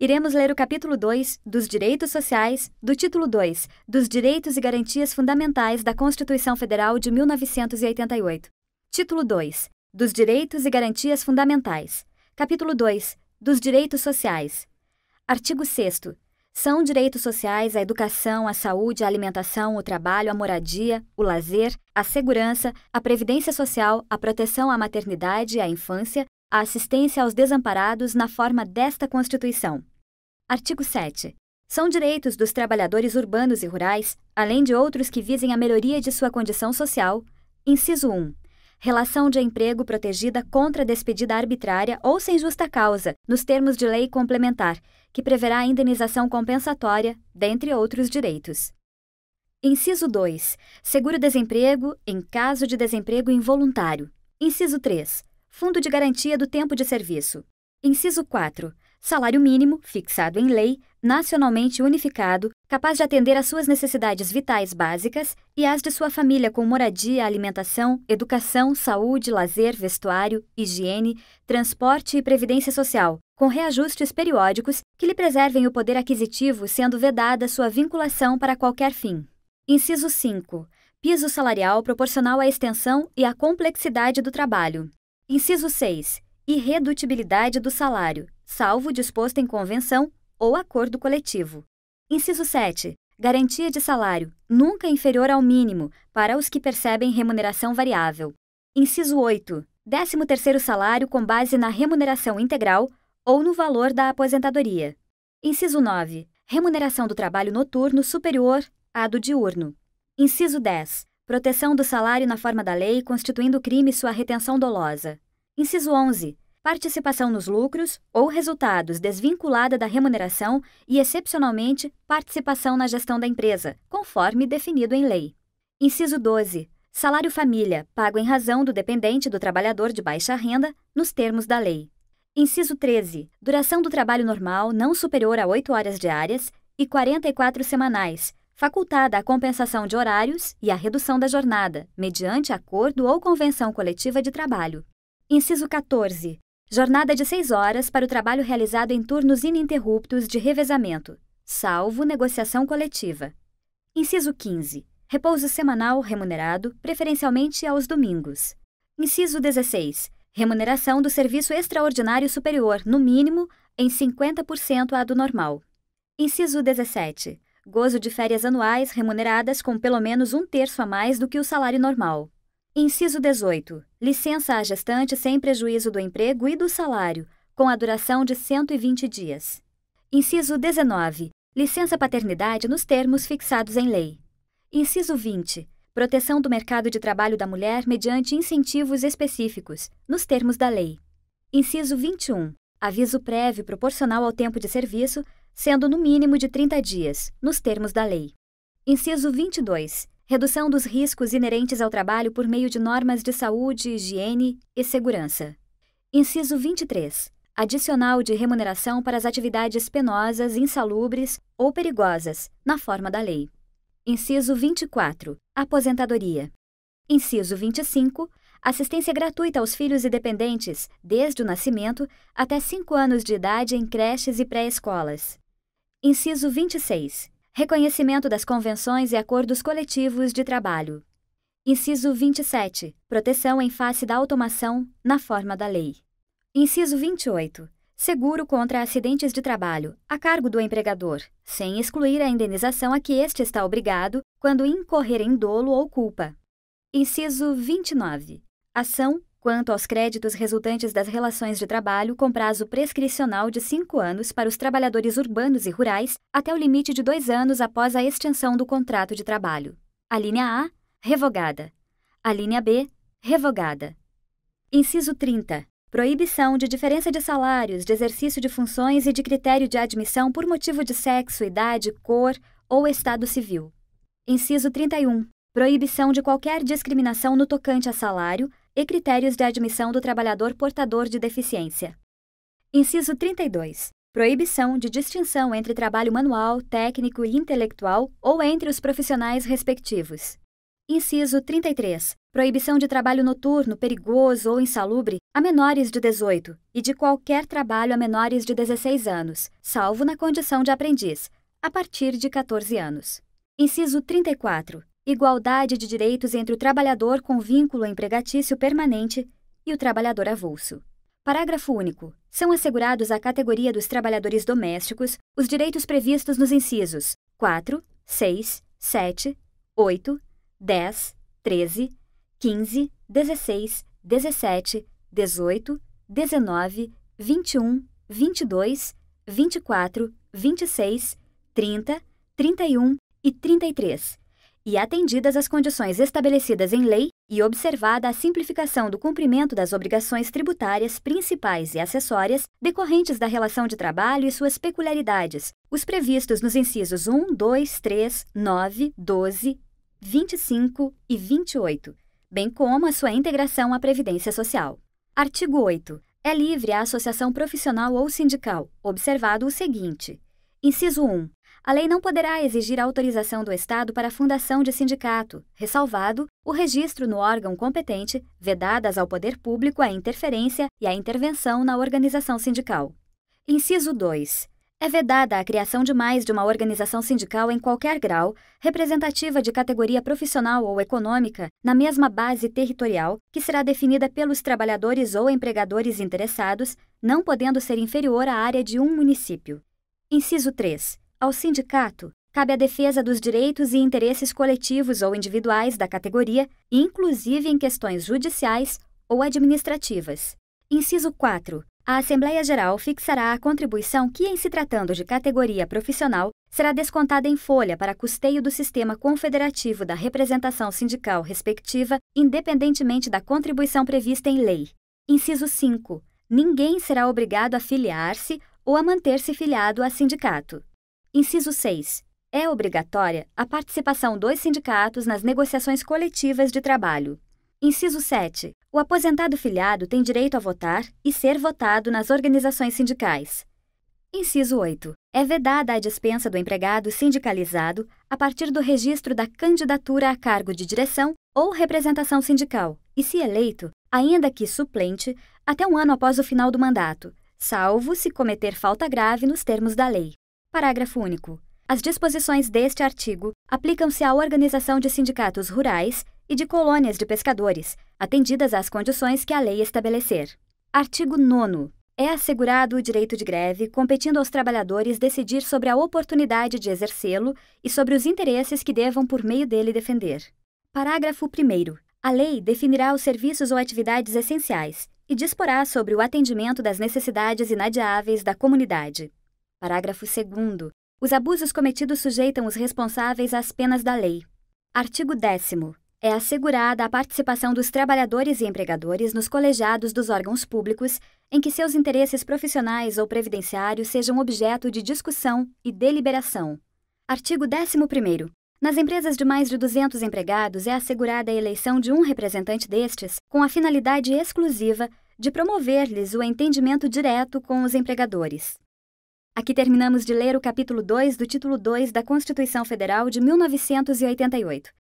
Iremos ler o capítulo 2 dos Direitos Sociais, do título 2 dos Direitos e Garantias Fundamentais da Constituição Federal de 1988. Título 2 dos Direitos e Garantias Fundamentais. Capítulo 2 dos Direitos Sociais. Artigo 6. São direitos sociais a educação, a saúde, a alimentação, o trabalho, a moradia, o lazer, a segurança, a previdência social, a proteção à maternidade e à infância, a assistência aos desamparados na forma desta Constituição. Artigo 7. São direitos dos trabalhadores urbanos e rurais, além de outros que visem a melhoria de sua condição social. Inciso 1. Relação de emprego protegida contra despedida arbitrária ou sem justa causa, nos termos de lei complementar, que preverá indenização compensatória, dentre outros direitos. Inciso 2. Seguro-desemprego em caso de desemprego involuntário. Inciso 3. Fundo de Garantia do Tempo de Serviço. Inciso 4. Salário mínimo, fixado em lei, nacionalmente unificado, capaz de atender às suas necessidades vitais básicas e às de sua família com moradia, alimentação, educação, saúde, lazer, vestuário, higiene, transporte e previdência social, com reajustes periódicos que lhe preservem o poder aquisitivo, sendo vedada sua vinculação para qualquer fim. Inciso 5. Piso salarial proporcional à extensão e à complexidade do trabalho. Inciso 6. Irredutibilidade do salário, salvo disposto em convenção ou acordo coletivo. Inciso 7. Garantia de salário, nunca inferior ao mínimo, para os que percebem remuneração variável. Inciso 8. 13º salário com base na remuneração integral ou no valor da aposentadoria. Inciso 9. Remuneração do trabalho noturno superior à do diurno. Inciso 10. Proteção do salário na forma da lei, constituindo crime sua retenção dolosa. Inciso 11. Participação nos lucros ou resultados desvinculada da remuneração e, excepcionalmente, participação na gestão da empresa, conforme definido em lei. Inciso 12. Salário família, pago em razão do dependente do trabalhador de baixa renda, nos termos da lei. Inciso 13. Duração do trabalho normal não superior a 8 horas diárias e 44 semanais, facultada a compensação de horários e a redução da jornada, mediante acordo ou convenção coletiva de trabalho. Inciso 14. Jornada de 6 horas para o trabalho realizado em turnos ininterruptos de revezamento, salvo negociação coletiva. Inciso 15. Repouso semanal remunerado, preferencialmente aos domingos. Inciso 16. Remuneração do serviço extraordinário superior, no mínimo, em 50% à do normal. Inciso 17 gozo de férias anuais remuneradas com pelo menos um terço a mais do que o salário normal. Inciso 18. Licença à gestante sem prejuízo do emprego e do salário, com a duração de 120 dias. Inciso 19. Licença paternidade nos termos fixados em lei. Inciso 20. Proteção do mercado de trabalho da mulher mediante incentivos específicos, nos termos da lei. Inciso 21. Aviso prévio proporcional ao tempo de serviço sendo no mínimo de 30 dias, nos termos da lei. Inciso 22. Redução dos riscos inerentes ao trabalho por meio de normas de saúde, higiene e segurança. Inciso 23. Adicional de remuneração para as atividades penosas, insalubres ou perigosas, na forma da lei. Inciso 24. Aposentadoria. Inciso 25. Assistência gratuita aos filhos e dependentes, desde o nascimento até 5 anos de idade em creches e pré-escolas. Inciso 26. Reconhecimento das convenções e acordos coletivos de trabalho. Inciso 27. Proteção em face da automação, na forma da lei. Inciso 28. Seguro contra acidentes de trabalho, a cargo do empregador, sem excluir a indenização a que este está obrigado quando incorrer em dolo ou culpa. Inciso 29. Ação quanto aos créditos resultantes das relações de trabalho com prazo prescricional de cinco anos para os trabalhadores urbanos e rurais, até o limite de dois anos após a extensão do contrato de trabalho. A linha A, revogada. A linha B, revogada. Inciso 30. Proibição de diferença de salários, de exercício de funções e de critério de admissão por motivo de sexo, idade, cor ou estado civil. Inciso 31. Proibição de qualquer discriminação no tocante a salário, e critérios de admissão do trabalhador portador de deficiência. Inciso 32. Proibição de distinção entre trabalho manual, técnico e intelectual ou entre os profissionais respectivos. Inciso 33. Proibição de trabalho noturno, perigoso ou insalubre a menores de 18 e de qualquer trabalho a menores de 16 anos, salvo na condição de aprendiz, a partir de 14 anos. Inciso 34 igualdade de direitos entre o trabalhador com vínculo empregatício permanente e o trabalhador avulso. Parágrafo único. São assegurados à categoria dos trabalhadores domésticos os direitos previstos nos incisos 4, 6, 7, 8, 10, 13, 15, 16, 17, 18, 19, 21, 22, 24, 26, 30, 31 e 33 e atendidas as condições estabelecidas em lei e observada a simplificação do cumprimento das obrigações tributárias principais e acessórias decorrentes da relação de trabalho e suas peculiaridades, os previstos nos incisos 1, 2, 3, 9, 12, 25 e 28, bem como a sua integração à Previdência Social. Artigo 8. É livre a associação profissional ou sindical, observado o seguinte: Inciso 1. A lei não poderá exigir autorização do Estado para a fundação de sindicato, ressalvado o registro no órgão competente, vedadas ao poder público a interferência e a intervenção na organização sindical. Inciso 2. É vedada a criação de mais de uma organização sindical em qualquer grau, representativa de categoria profissional ou econômica, na mesma base territorial, que será definida pelos trabalhadores ou empregadores interessados, não podendo ser inferior à área de um município. Inciso 3. Ao sindicato, cabe a defesa dos direitos e interesses coletivos ou individuais da categoria, inclusive em questões judiciais ou administrativas. Inciso 4. A Assembleia Geral fixará a contribuição que, em se tratando de categoria profissional, será descontada em folha para custeio do sistema confederativo da representação sindical respectiva, independentemente da contribuição prevista em lei. Inciso 5. Ninguém será obrigado a filiar-se ou a manter-se filiado a sindicato. Inciso 6. É obrigatória a participação dos sindicatos nas negociações coletivas de trabalho. Inciso 7. O aposentado filiado tem direito a votar e ser votado nas organizações sindicais. Inciso 8. É vedada a dispensa do empregado sindicalizado a partir do registro da candidatura a cargo de direção ou representação sindical, e se eleito, ainda que suplente, até um ano após o final do mandato, salvo se cometer falta grave nos termos da lei. Parágrafo único. As disposições deste artigo aplicam-se à organização de sindicatos rurais e de colônias de pescadores, atendidas às condições que a lei estabelecer. Artigo 9. É assegurado o direito de greve, competindo aos trabalhadores decidir sobre a oportunidade de exercê-lo e sobre os interesses que devam por meio dele defender. Parágrafo 1. A lei definirá os serviços ou atividades essenciais e disporá sobre o atendimento das necessidades inadiáveis da comunidade. Parágrafo 2. Os abusos cometidos sujeitam os responsáveis às penas da lei. Artigo 10. É assegurada a participação dos trabalhadores e empregadores nos colegiados dos órgãos públicos em que seus interesses profissionais ou previdenciários sejam objeto de discussão e deliberação. Artigo 11. Nas empresas de mais de 200 empregados é assegurada a eleição de um representante destes com a finalidade exclusiva de promover-lhes o entendimento direto com os empregadores. Aqui terminamos de ler o capítulo 2 do título 2 da Constituição Federal de 1988.